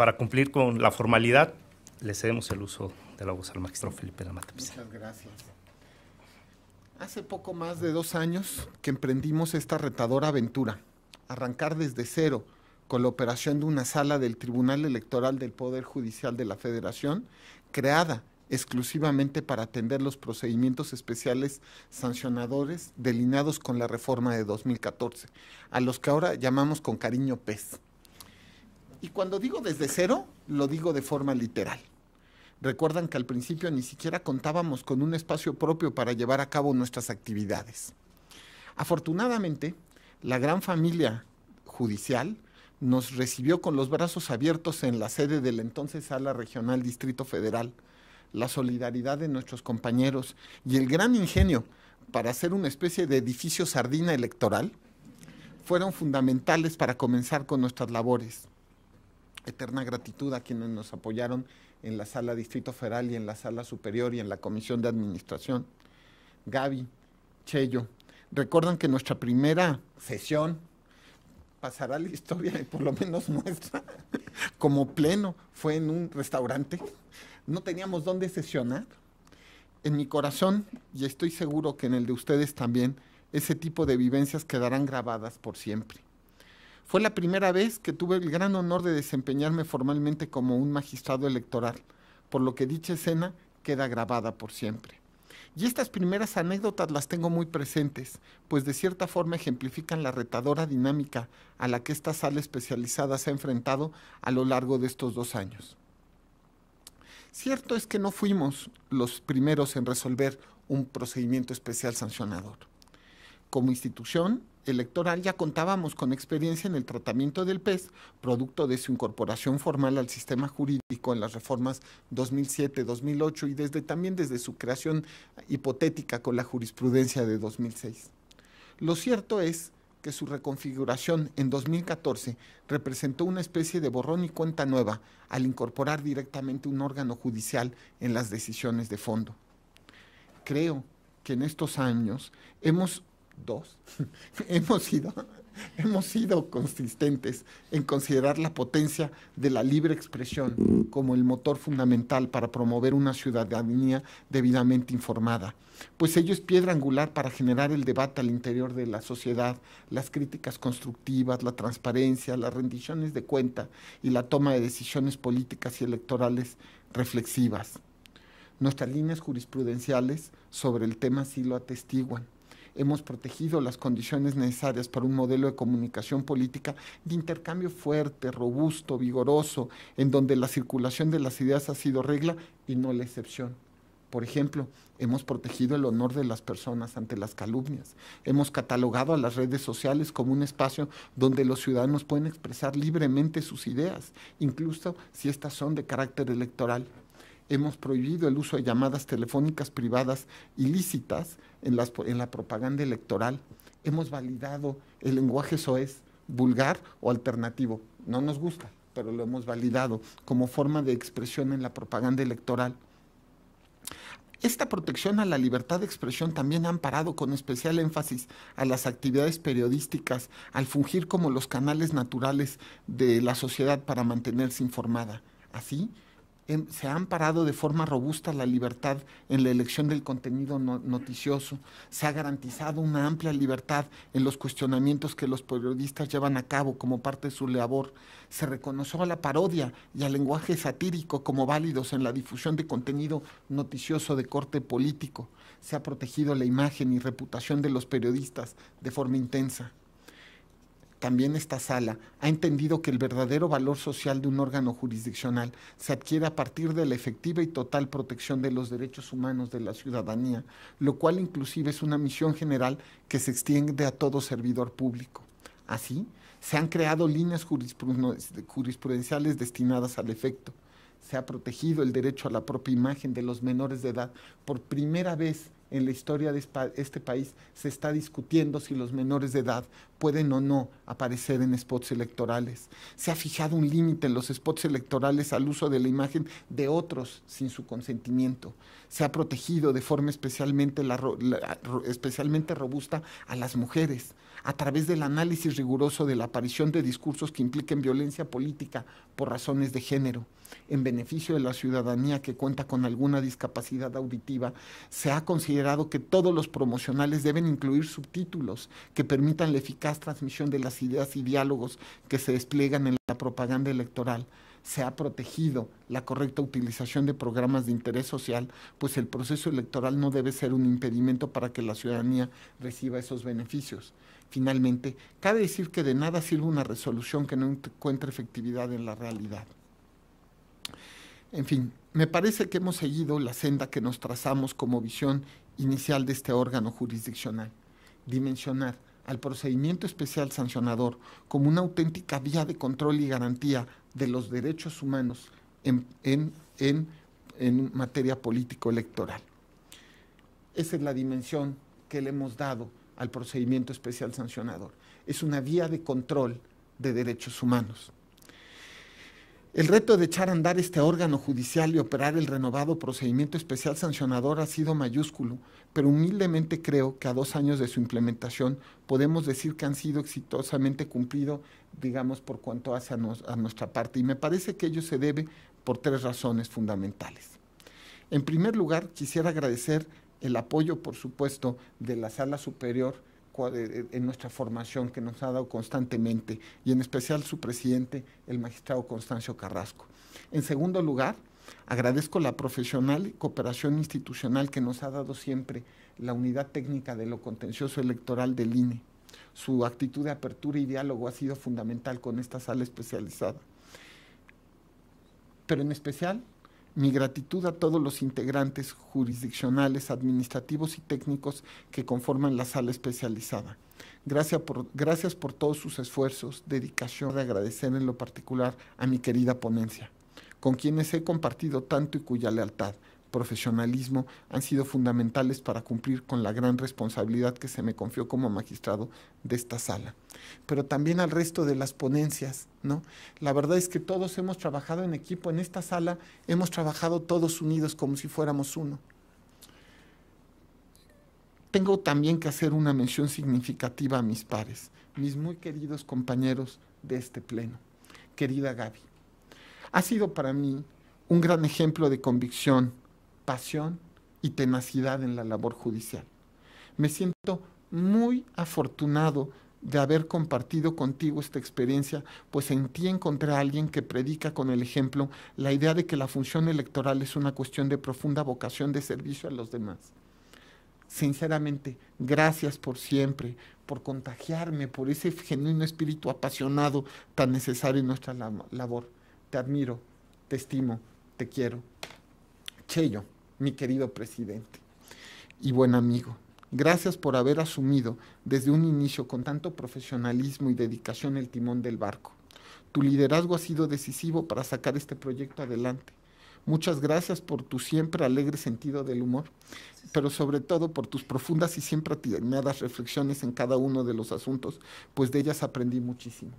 para cumplir con la formalidad, le cedemos el uso de la voz al magistrado Felipe Lamata. Muchas gracias. Hace poco más de dos años que emprendimos esta retadora aventura, arrancar desde cero con la operación de una sala del Tribunal Electoral del Poder Judicial de la Federación, creada exclusivamente para atender los procedimientos especiales sancionadores delineados con la reforma de 2014, a los que ahora llamamos con cariño PES. Y cuando digo desde cero, lo digo de forma literal. Recuerdan que al principio ni siquiera contábamos con un espacio propio para llevar a cabo nuestras actividades. Afortunadamente, la gran familia judicial nos recibió con los brazos abiertos en la sede del entonces Sala Regional Distrito Federal. La solidaridad de nuestros compañeros y el gran ingenio para hacer una especie de edificio sardina electoral fueron fundamentales para comenzar con nuestras labores eterna gratitud a quienes nos apoyaron en la sala Distrito Federal y en la sala superior y en la Comisión de Administración. Gaby, Chello, recuerdan que nuestra primera sesión pasará la historia, y por lo menos nuestra, como pleno, fue en un restaurante. No teníamos dónde sesionar. En mi corazón, y estoy seguro que en el de ustedes también, ese tipo de vivencias quedarán grabadas por siempre. Fue la primera vez que tuve el gran honor de desempeñarme formalmente como un magistrado electoral, por lo que dicha escena queda grabada por siempre. Y estas primeras anécdotas las tengo muy presentes, pues de cierta forma ejemplifican la retadora dinámica a la que esta sala especializada se ha enfrentado a lo largo de estos dos años. Cierto es que no fuimos los primeros en resolver un procedimiento especial sancionador como institución electoral ya contábamos con experiencia en el tratamiento del PES, producto de su incorporación formal al sistema jurídico en las reformas 2007, 2008 y desde también desde su creación hipotética con la jurisprudencia de 2006. Lo cierto es que su reconfiguración en 2014 representó una especie de borrón y cuenta nueva al incorporar directamente un órgano judicial en las decisiones de fondo. Creo que en estos años hemos dos, hemos sido, hemos sido consistentes en considerar la potencia de la libre expresión como el motor fundamental para promover una ciudadanía debidamente informada, pues ello es piedra angular para generar el debate al interior de la sociedad, las críticas constructivas, la transparencia, las rendiciones de cuenta y la toma de decisiones políticas y electorales reflexivas. Nuestras líneas jurisprudenciales sobre el tema sí lo atestiguan hemos protegido las condiciones necesarias para un modelo de comunicación política de intercambio fuerte, robusto, vigoroso, en donde la circulación de las ideas ha sido regla y no la excepción. Por ejemplo, hemos protegido el honor de las personas ante las calumnias. Hemos catalogado a las redes sociales como un espacio donde los ciudadanos pueden expresar libremente sus ideas, incluso si estas son de carácter electoral hemos prohibido el uso de llamadas telefónicas privadas ilícitas en, la propaganda electoral. Hemos validado el lenguaje soez, vulgar o alternativo. No nos gusta, pero lo hemos validado como forma de expresión en la propaganda electoral. Esta protección a la libertad de expresión también ha amparado con especial énfasis a las actividades periodísticas al fungir como los canales naturales de la sociedad para mantenerse informada. Así, Em, se ha amparado de forma robusta la libertad en la elección del contenido noticioso, se ha garantizado una amplia libertad en los cuestionamientos que los periodistas llevan a cabo como parte de su labor, se reconoció a la parodia y al lenguaje satírico como válidos en la difusión de contenido noticioso de corte político, se ha protegido la imagen y reputación de los periodistas de forma intensa también esta sala ha entendido que el verdadero valor social de un órgano jurisdiccional se adquiere a partir de la efectiva y total protección de los derechos humanos de la ciudadanía, lo cual inclusive es una misión general que se extiende a todo servidor público. Así, se han creado líneas jurisprudenciales destinadas al efecto se ha protegido el derecho a la propia imagen de los menores de edad. Por primera vez en la historia de este país se está discutiendo si los menores de edad pueden o no aparecer en spots electorales. Se ha fijado un límite en los spots electorales al uso de la imagen de otros sin su consentimiento. Se ha protegido de forma especialmente, robusta a las mujeres a través del análisis riguroso de la aparición de discursos que impliquen violencia política por razones de género, en beneficio de la ciudadanía que cuenta con alguna discapacidad auditiva, se ha considerado que todos los promocionales deben incluir subtítulos que permitan la eficaz transmisión de las ideas y diálogos que se despliegan en la propaganda electoral se ha protegido la correcta utilización de programas de interés social, pues el proceso electoral no debe ser un impedimento para que la ciudadanía reciba esos beneficios. Finalmente, cabe decir que de nada sirve una resolución que no encuentre efectividad en la realidad. En fin, me parece que hemos seguido la senda que nos trazamos como visión inicial de este órgano jurisdiccional, dimensionar al procedimiento especial sancionador como una auténtica vía de control y garantía de los derechos humanos en, en materia político-electoral. Esa es la dimensión que le hemos dado al procedimiento especial sancionador. Es una vía de control de derechos humanos. El reto de echar a andar este órgano judicial y operar el renovado procedimiento especial sancionador ha sido mayúsculo, pero humildemente creo que a dos años de su implementación podemos decir que han sido exitosamente cumplidos, digamos, por cuanto hace a, a nuestra parte. Y me parece que ello se debe por tres razones fundamentales. En primer lugar, quisiera agradecer el apoyo, por supuesto, de la Sala Superior eh, eh, en nuestra formación que nos ha dado constantemente y en especial su presidente, el magistrado Constancio Carrasco. En segundo lugar, agradezco la profesional cooperación institucional que nos ha dado siempre la unidad técnica de lo contencioso electoral del INE. Su actitud de apertura y diálogo ha sido fundamental con esta sala especializada. Pero en especial mi gratitud a todos los integrantes jurisdiccionales, administrativos y técnicos que conforman la sala especializada. Gracias por, gracias por todos sus esfuerzos, dedicación, de agradecer en lo particular a mi querida ponencia, con quienes he compartido tanto y cuya lealtad profesionalismo han sido fundamentales para cumplir con la gran responsabilidad que se me confió como magistrado de esta sala. Pero también al resto de las ponencias, ¿no? La verdad es que todos hemos trabajado en equipo, en esta sala hemos trabajado todos unidos como si fuéramos uno. Tengo también que hacer una mención significativa a mis pares, mis muy queridos compañeros de este pleno. Querida Gaby, ha sido para mí un gran ejemplo de convicción, pasión y tenacidad en la labor judicial. Me siento muy afortunado de haber compartido contigo esta experiencia, pues en ti encontré a alguien que predica con el ejemplo la idea de que la función electoral es una cuestión de profunda vocación de servicio a los demás. Sinceramente, gracias por siempre, por contagiarme, por ese genuino espíritu apasionado tan necesario en nuestra labor. Te admiro, te estimo, te quiero. Cheyo mi querido presidente y buen amigo. Gracias por haber asumido desde un inicio con tanto profesionalismo y dedicación el timón del barco. Tu liderazgo ha sido decisivo para sacar este proyecto adelante. Muchas gracias por tu siempre alegre sentido del humor, pero sobre todo por tus profundas y siempre atinadas reflexiones en cada uno de los asuntos, pues de ellas aprendí muchísimo.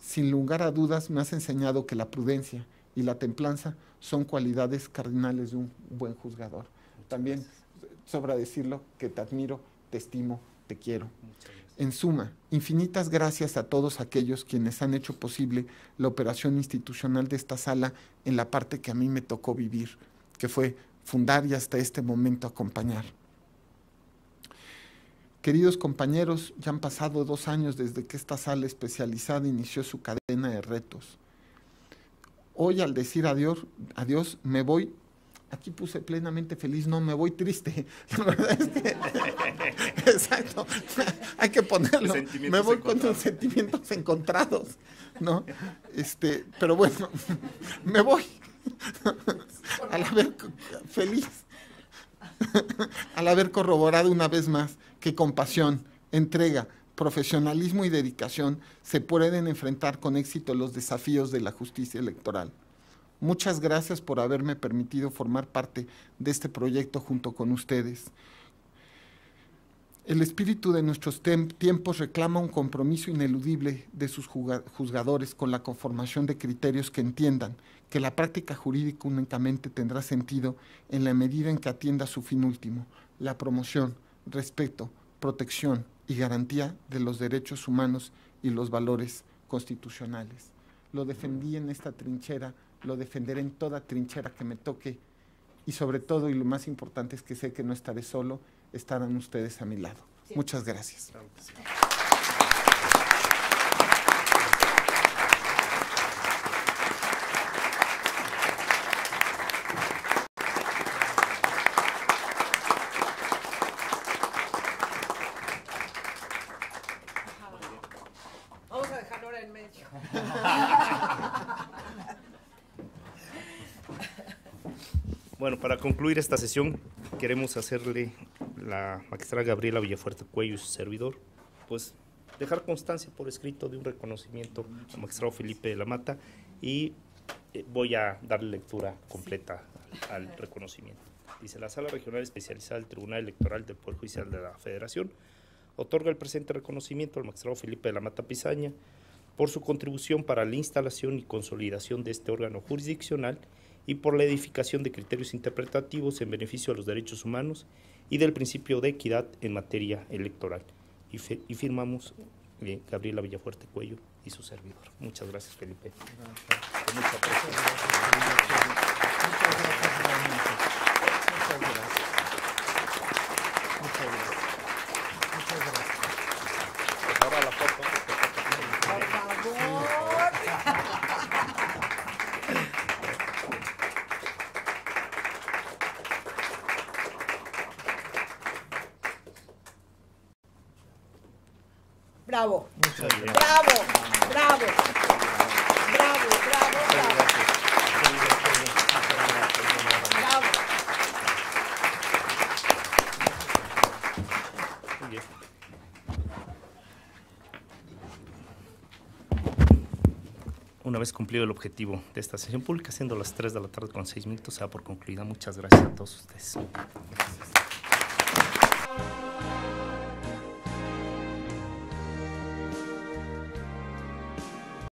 Sin lugar a dudas me has enseñado que la prudencia, y la templanza son cualidades cardinales de un buen juzgador. También sobra decirlo que te admiro, te estimo, te quiero. En suma, infinitas gracias a todos aquellos quienes han hecho posible la operación institucional de esta sala en la parte que a mí me tocó vivir, que fue fundar y hasta este momento acompañar. Queridos compañeros, ya han pasado dos años desde que esta sala especializada inició su cadena de retos. Hoy al decir adiós, adiós, me voy aquí puse plenamente feliz, no me voy triste. exacto, hay que ponerlo. Me voy con los sentimientos encontrados, ¿no? Este, pero bueno, me voy al haber feliz, al haber corroborado una vez más que compasión, entrega, profesionalismo y dedicación se pueden enfrentar con éxito los desafíos de la justicia electoral. Muchas gracias por haberme permitido formar parte de este proyecto junto con ustedes. El espíritu de nuestros tiempos reclama un compromiso ineludible de sus juzgadores con la conformación de criterios que entiendan que la práctica jurídica únicamente tendrá sentido en la medida en que atienda su fin último, la promoción, respeto, protección, y garantía de los derechos humanos y los valores constitucionales. Lo defendí en esta trinchera, lo defenderé en toda trinchera que me toque y sobre todo, y lo más importante es que sé que no estaré solo, estarán ustedes a mi lado. Muchas gracias. Bueno, para concluir esta sesión, queremos hacerle la magistrada Gabriela Villafuerte Cuello su servidor, pues dejar constancia por escrito de un reconocimiento al magistrado Felipe de la Mata y eh, voy a darle lectura completa al, reconocimiento. Dice, la Sala Regional Especializada del Tribunal Electoral del Poder Judicial de la Federación otorga el presente reconocimiento al magistrado Felipe de la Mata Pizaña por su contribución para la instalación y consolidación de este órgano jurisdiccional y por la edificación de criterios interpretativos en beneficio de los derechos humanos y del principio de equidad en materia electoral. Y, firmamos eh, Gabriela Villafuerte Cuello y su servidor. Muchas gracias, Felipe. Muchas Bravo, bravo, bravo, bravo, bravo. bravo. Una vez cumplido el objetivo de esta sesión pública, siendo las 3 de la tarde con 6 minutos, se da por concluida. Muchas gracias a todos ustedes.